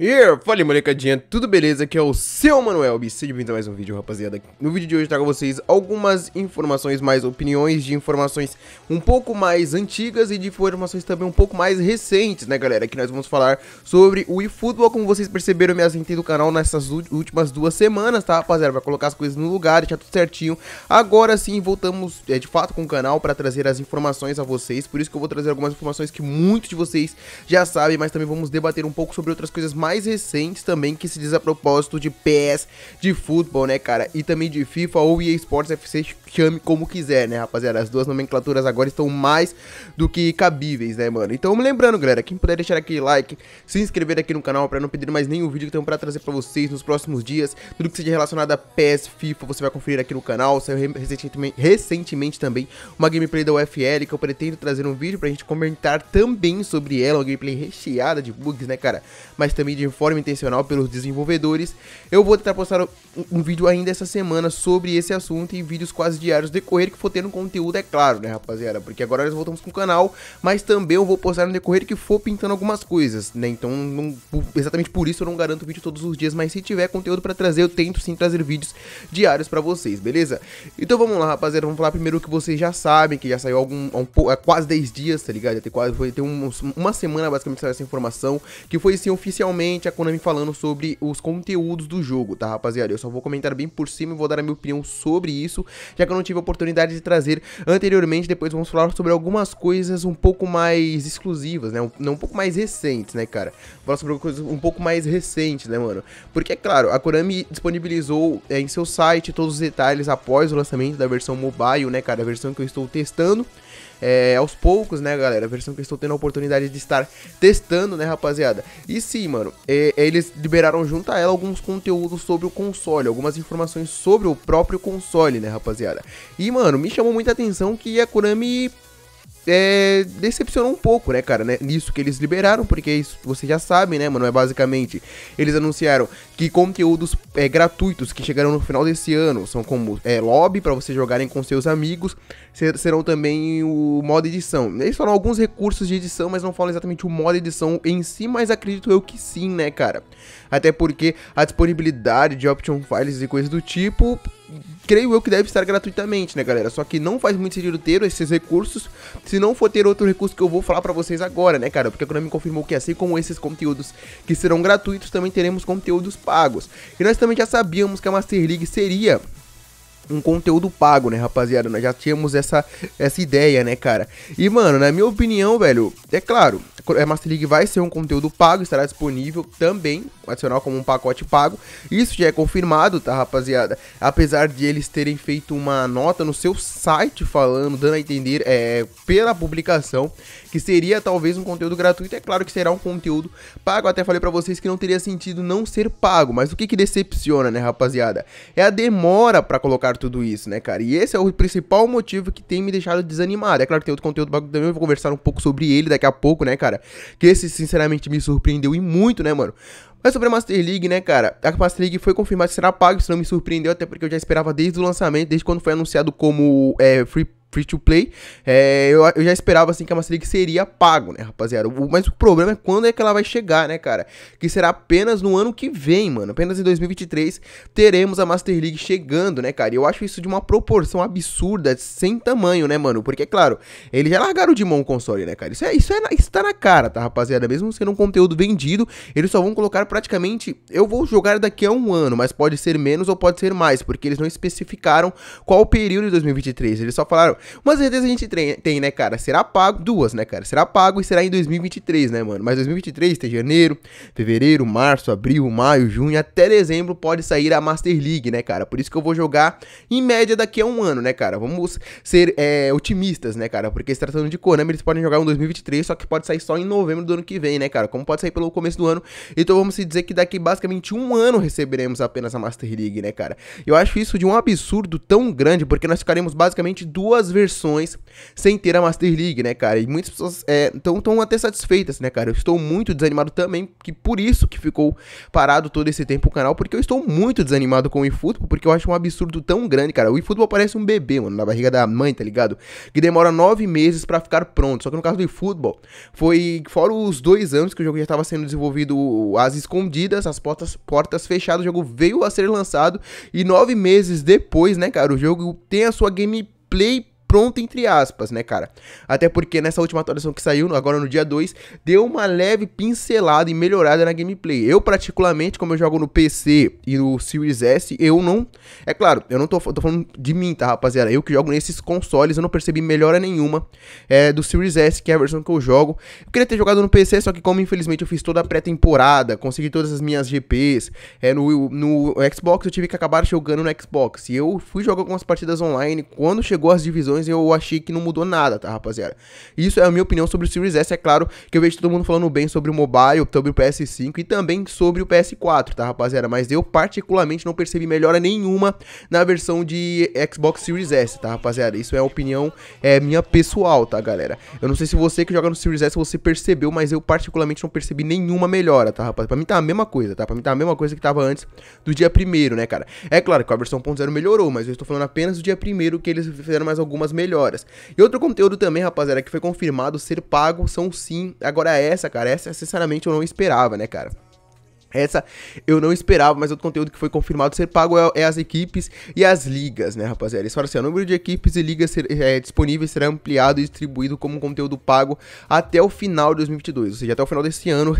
Yeah, fala molecadinha, tudo beleza? Aqui é o seu Manuel e seja bem-vindo a mais um vídeo, rapaziada. No vídeo de hoje eu trago a vocês algumas informações, mais opiniões de informações um pouco mais antigas e de informações também um pouco mais recentes, né galera? Que nós vamos falar sobre o eFootball, como vocês perceberam, eu me assentei do canal nessas últimas duas semanas, tá rapaziada? vai colocar as coisas no lugar, deixar tudo certinho. Agora sim, voltamos é, de fato com o canal para trazer as informações a vocês, por isso que eu vou trazer algumas informações que muitos de vocês já sabem, mas também vamos debater um pouco sobre outras coisas mais mais recentes também que se diz a propósito de PS de futebol, né, cara? E também de FIFA ou EA Sports FC, chame como quiser, né, rapaziada? As duas nomenclaturas agora estão mais do que cabíveis, né, mano? Então, lembrando, galera, quem puder deixar aquele like, se inscrever aqui no canal para não perder mais nenhum vídeo que tenho para trazer para vocês nos próximos dias. Tudo que seja relacionado a PS, FIFA, você vai conferir aqui no canal. Saiu recentemente, recentemente também uma gameplay da UFL que eu pretendo trazer um vídeo pra gente comentar também sobre ela, uma gameplay recheada de bugs, né, cara? Mas também de forma intencional pelos desenvolvedores. Eu vou tentar postar um, um vídeo ainda essa semana sobre esse assunto e vídeos quase diários decorrer que for tendo conteúdo, é claro, né, rapaziada? Porque agora nós voltamos com o canal, mas também eu vou postar no decorrer que for pintando algumas coisas, né? Então, não, exatamente por isso eu não garanto vídeo todos os dias, mas se tiver conteúdo para trazer, eu tento sim trazer vídeos diários para vocês, beleza? Então vamos lá, rapaziada, vamos falar primeiro o que vocês já sabem, que já saiu algum, um, há quase 10 dias, tá ligado? Já tem quase, foi, ter um, uma semana basicamente saiu essa informação, que foi sim oficialmente a Konami falando sobre os conteúdos do jogo, tá rapaziada? Eu só vou comentar bem por cima e vou dar a minha opinião sobre isso, já que eu não tive a oportunidade de trazer anteriormente, depois vamos falar sobre algumas coisas um pouco mais exclusivas, né? Um, um pouco mais recentes, né, cara? Vou falar sobre coisas um pouco mais recentes, né, mano? Porque, é claro, a Konami disponibilizou é, em seu site todos os detalhes após o lançamento da versão mobile, né, cara? A versão que eu estou testando é, aos poucos, né, galera? A versão que eu estou tendo a oportunidade de estar testando, né, rapaziada? E sim, mano, é, é, eles liberaram junto a ela alguns conteúdos sobre o console, algumas informações sobre o próprio console, né, rapaziada? E, mano, me chamou muita atenção que a Konami é, decepcionou um pouco, né, cara, né, nisso que eles liberaram, porque isso você já sabe, né, mano, é basicamente, eles anunciaram que conteúdos é, gratuitos que chegarão no final desse ano são como é, lobby para vocês jogarem com seus amigos, ser, serão também o modo edição. Eles falam alguns recursos de edição, mas não falam exatamente o modo edição em si, mas acredito eu que sim, né, cara. Até porque a disponibilidade de option files e coisas do tipo creio eu que deve estar gratuitamente, né, galera? Só que não faz muito sentido ter esses recursos se não for ter outro recurso que eu vou falar para vocês agora, né, cara? Porque a Konami confirmou que assim como esses conteúdos que serão gratuitos, também teremos conteúdos pagos. E nós também já sabíamos que a Master League seria um conteúdo pago, né, rapaziada? Nós já tínhamos essa, essa ideia, né, cara? E, mano, na minha opinião, velho, é claro, a Master League vai ser um conteúdo pago, estará disponível também, adicional como um pacote pago. Isso já é confirmado, tá, rapaziada? Apesar de eles terem feito uma nota no seu site falando, dando a entender, é, pela publicação, que seria talvez um conteúdo gratuito. É claro que será um conteúdo pago. Até falei para vocês que não teria sentido não ser pago. Mas o que que decepciona, né, rapaziada? É a demora para colocar tudo isso, né, cara? E esse é o principal motivo que tem me deixado desanimado. É claro que tem outro conteúdo bagulho também, eu vou conversar um pouco sobre ele daqui a pouco, né, cara? Que esse, sinceramente, me surpreendeu e muito, né, mano? Mas sobre a Master League, né, cara? A Master League foi confirmada que será paga, isso não me surpreendeu, até porque eu já esperava desde o lançamento, desde quando foi anunciado como é, Free free to play. É, eu, eu, já esperava assim que a Master League seria pago, né, rapaziada? O, mas o problema é quando é que ela vai chegar, né, cara? Que será apenas no ano que vem, mano. Apenas em 2023 teremos a Master League chegando, né, cara? E eu acho isso de uma proporção absurda, sem tamanho, né, mano? Porque, é claro, eles já largaram de mão o console, né, cara? Isso, é, isso, é, isso tá na cara, tá, rapaziada? Mesmo sendo um conteúdo vendido, eles só vão colocar praticamente. Eu vou jogar daqui a um ano, mas pode ser menos ou pode ser mais, porque eles não especificaram qual o período de 2023. Eles só falaram, uma certeza a gente tem, né, cara? Será pago. Duas, né, cara? Será pago e será em 2023, né, mano? Mas 2023 tem janeiro, fevereiro, março, abril, maio, junho, até dezembro pode sair a Master League, né, cara? Por isso que eu vou jogar em média daqui a um ano, né, cara? Vamos ser é, otimistas, né, cara? Porque se tratando de Konami, eles podem jogar em 2023, só que pode sair só em novembro do ano que vem, né, cara? Como pode sair pelo começo do ano. Então vamos dizer que daqui basicamente um ano receberemos apenas a Master League, né, cara? Eu acho isso de um absurdo tão grande, porque nós ficaremos basicamente duas versões sem ter a Master League, né, cara? E muitas pessoas estão é, até satisfeitas, né, cara? Eu estou muito desanimado também, que por isso que ficou parado todo esse tempo o canal, porque eu estou muito desanimado com o eFootball, porque eu acho um absurdo tão grande, cara. O eFootball parece um bebê, mano, na barriga da mãe, tá ligado? Que demora nove meses para ficar pronto. Só que no caso do eFootball, foi fora os dois anos que o jogo já estava sendo desenvolvido às escondidas, as portas, portas fechadas, o jogo veio a ser lançado e nove meses depois, né, cara, o jogo tem a sua gameplay pronta, entre aspas, né, cara? Até porque nessa última atualização que saiu, agora no dia 2, deu uma leve pincelada e melhorada na gameplay. Eu, particularmente, como eu jogo no PC e no Series S, eu não. É claro, eu não tô, tô falando de mim, tá, rapaziada? Eu que jogo nesses consoles, eu não percebi melhora nenhuma é, do Series S, que é a versão que eu jogo. Eu queria ter jogado no PC, só que como infelizmente eu fiz toda a pré-temporada, consegui todas as minhas GPs, é, no, no Xbox eu tive que acabar jogando no Xbox. E eu fui jogar algumas partidas online, quando chegou as divisões opiniões e eu achei que não mudou nada, tá, rapaziada? Isso é a minha opinião sobre o Series S, é claro que eu vejo todo mundo falando bem sobre o mobile, sobre o PS5 e também sobre o PS4, tá, rapaziada? Mas eu particularmente não percebi melhora nenhuma na versão de Xbox Series S, tá, rapaziada? Isso é a opinião é, minha pessoal, tá, galera? Eu não sei se você que joga no Series S você percebeu, mas eu particularmente não percebi nenhuma melhora, tá, rapaziada? Pra mim tá a mesma coisa, tá? Pra mim tá a mesma coisa que tava antes do dia primeiro, né, cara? É claro que a versão 1.0 melhorou, mas eu estou falando apenas do dia primeiro que eles fizeram mais algumas algumas melhoras. E outro conteúdo também, rapaziada, que foi confirmado ser pago são sim. Agora é essa, cara, essa sinceramente eu não esperava, né, cara? Essa eu não esperava, mas outro conteúdo que foi confirmado ser pago é, é as equipes e as ligas, né, rapaziada? Eles falaram assim: o número de equipes e ligas ser, é, disponíveis será ampliado e distribuído como conteúdo pago até o final de 2022, ou seja, até o final desse ano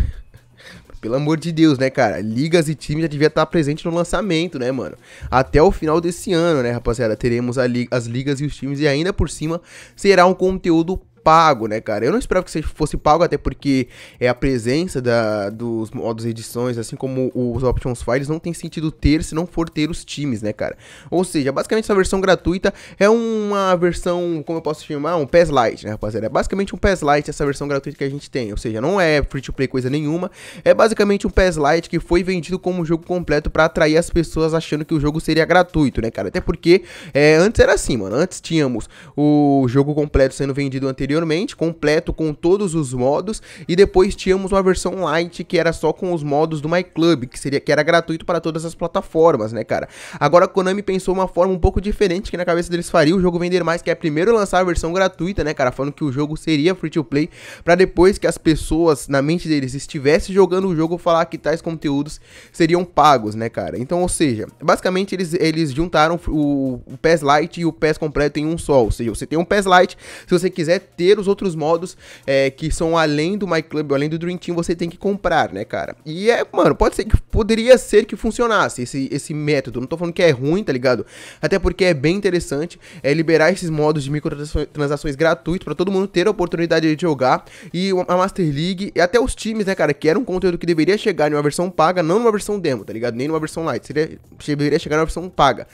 pelo amor de Deus, né, cara? Ligas e times já devia estar tá presente no lançamento, né, mano? Até o final desse ano, né, rapaziada? Teremos li as ligas e os times e ainda por cima será um conteúdo pago, né, cara? Eu não esperava que fosse pago, até porque é a presença da, dos modos edições, assim como os options files, não tem sentido ter se não for ter os times, né, cara? Ou seja, basicamente essa versão gratuita é uma versão, como eu posso chamar, um PES Lite, né, rapaziada? É basicamente um PES Lite essa versão gratuita que a gente tem, ou seja, não é free to play coisa nenhuma, é basicamente um PES Lite que foi vendido como jogo completo para atrair as pessoas achando que o jogo seria gratuito, né, cara? Até porque é, antes era assim, mano, antes tínhamos o jogo completo sendo vendido anteriormente anteriormente, completo com todos os modos, e depois tínhamos uma versão light que era só com os modos do MyClub, que seria que era gratuito para todas as plataformas, né, cara? Agora a Konami pensou uma forma um pouco diferente que na cabeça deles faria o jogo vender mais, que é primeiro lançar a versão gratuita, né, cara, falando que o jogo seria free to play, para depois que as pessoas na mente deles estivessem jogando o jogo falar que tais conteúdos seriam pagos, né, cara? Então, ou seja, basicamente eles, eles juntaram o, o PES Lite e o PES completo em um só, ou seja, você tem um PES Lite, se você quiser ter os outros modos é, que são além do My Club, além do Dream Team, você tem que comprar, né, cara? E é, mano, pode ser que poderia ser que funcionasse esse, esse método. Não tô falando que é ruim, tá ligado? Até porque é bem interessante é, liberar esses modos de microtransações gratuitos para todo mundo ter a oportunidade de jogar. E a Master League, e até os times, né, cara, que era um conteúdo que deveria chegar em uma versão paga, não numa versão demo, tá ligado? Nem numa versão light. Seria, deveria chegar numa versão paga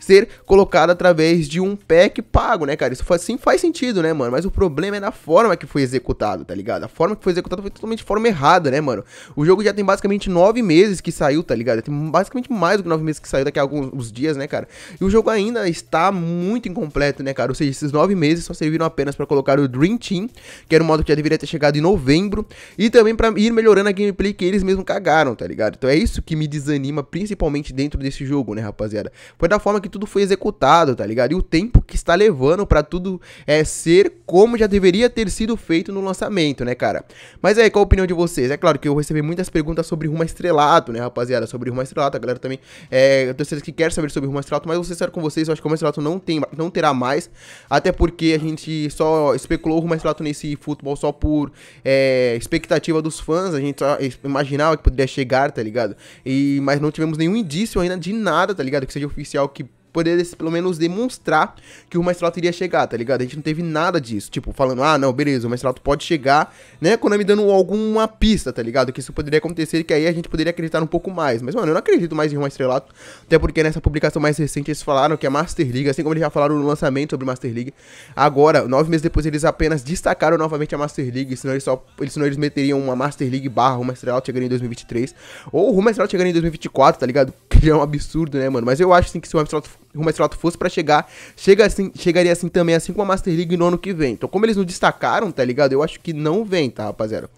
ser colocado através de um pack pago, né, cara? Isso faz, sim faz sentido, né, mano? Mas o problema é na forma que foi executado, tá ligado? A forma que foi executada foi totalmente de forma errada, né, mano? O jogo já tem basicamente nove meses que saiu, tá ligado? Tem basicamente mais do que nove meses que saiu daqui a alguns dias, né, cara? E o jogo ainda está muito incompleto, né, cara? Ou seja, esses nove meses só serviram apenas para colocar o Dream Team, que era um modo que já deveria ter chegado em novembro, e também para ir melhorando a gameplay que eles mesmos cagaram, tá ligado? Então é isso que me desanima, principalmente dentro desse jogo, né, rapaziada? Foi da forma que que tudo foi executado, tá ligado? E o tempo que está levando para tudo é, ser como já deveria ter sido feito no lançamento, né, cara? Mas aí, qual a opinião de vocês? É claro que eu recebi muitas perguntas sobre Rumo Estrelato, né, rapaziada? Sobre Rumo Estrelato, a galera também, é, eu tenho certeza que quer saber sobre Rumo Estrelato, mas eu vou ser sincero com vocês, eu acho que o Rumo Estrelato não, tem, não terá mais, até porque a gente só especulou o Rumo Estrelato nesse futebol só por é, expectativa dos fãs, a gente só imaginava que poderia chegar, tá ligado? E, mas não tivemos nenhum indício ainda de nada, tá ligado? Que seja oficial que poderia pelo menos demonstrar que o Maestrato iria chegar, tá ligado? A gente não teve nada disso, tipo, falando, ah, não, beleza, o Maestrato pode chegar, né? É me dando alguma pista, tá ligado? Que isso poderia acontecer e que aí a gente poderia acreditar um pouco mais. Mas, mano, eu não acredito mais em um Maestrato, até porque nessa publicação mais recente eles falaram que a Master League, assim como eles já falaram no lançamento sobre Master League, agora, nove meses depois, eles apenas destacaram novamente a Master League, senão eles, só, senão eles meteriam uma Master League barra o Maestrato chegando em 2023, ou o Maestrato chegando em 2024, tá ligado? Que é um absurdo, né, mano? Mas eu acho, assim, que se o Maestrato rumo a esse fosse para chegar, chega assim, chegaria assim também, assim com a Master League no ano que vem. Então, como eles não destacaram, tá ligado? Eu acho que não vem, tá, rapaziada?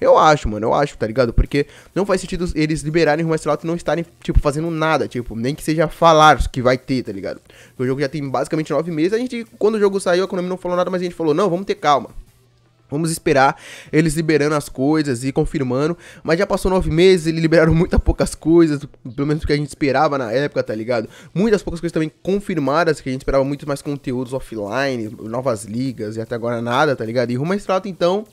Eu acho, mano, eu acho, tá ligado? Porque não faz sentido eles liberarem o Rumastrelato e não estarem, tipo, fazendo nada, tipo, nem que seja falar que vai ter, tá ligado? o jogo já tem basicamente nove meses, a gente, quando o jogo saiu, a Konami não falou nada, mas a gente falou, não, vamos ter calma. Vamos esperar eles liberando as coisas e confirmando. Mas já passou nove meses, eles liberaram muitas poucas coisas, pelo menos o que a gente esperava na época, tá ligado? Muitas poucas coisas também confirmadas, que a gente esperava muito mais conteúdos offline, novas ligas e até agora nada, tá ligado? E rumo à estrada, então,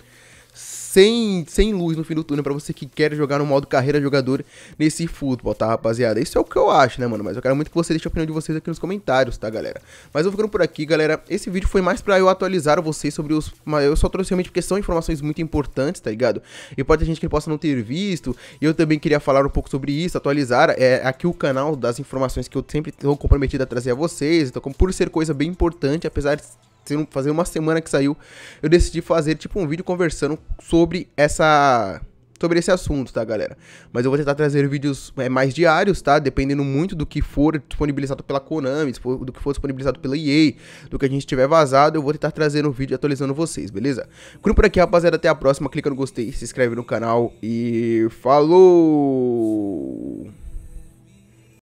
sem, sem luz no fim do túnel para você que quer jogar no modo carreira jogador nesse futebol, tá, rapaziada? Isso é o que eu acho, né, mano? Mas eu quero muito que você deixe a opinião de vocês aqui nos comentários, tá, galera? Mas eu vou ficando por aqui, galera. Esse vídeo foi mais para eu atualizar vocês sobre os... Mas eu só trouxe realmente porque são informações muito importantes, tá ligado? E pode ter gente que possa não ter visto. E eu também queria falar um pouco sobre isso, atualizar. É aqui o canal das informações que eu sempre tô comprometido a trazer a vocês. Então, por ser coisa bem importante, apesar de fazer uma semana que saiu, eu decidi fazer tipo um vídeo conversando sobre essa sobre esse assunto, tá, galera? Mas eu vou tentar trazer vídeos é, mais diários, tá? Dependendo muito do que for disponibilizado pela Konami, do que for disponibilizado pela EA, do que a gente tiver vazado, eu vou tentar trazer um vídeo atualizando vocês, beleza? Curto por aqui, rapaziada. Até a próxima. Clica no gostei, se inscreve no canal e falou!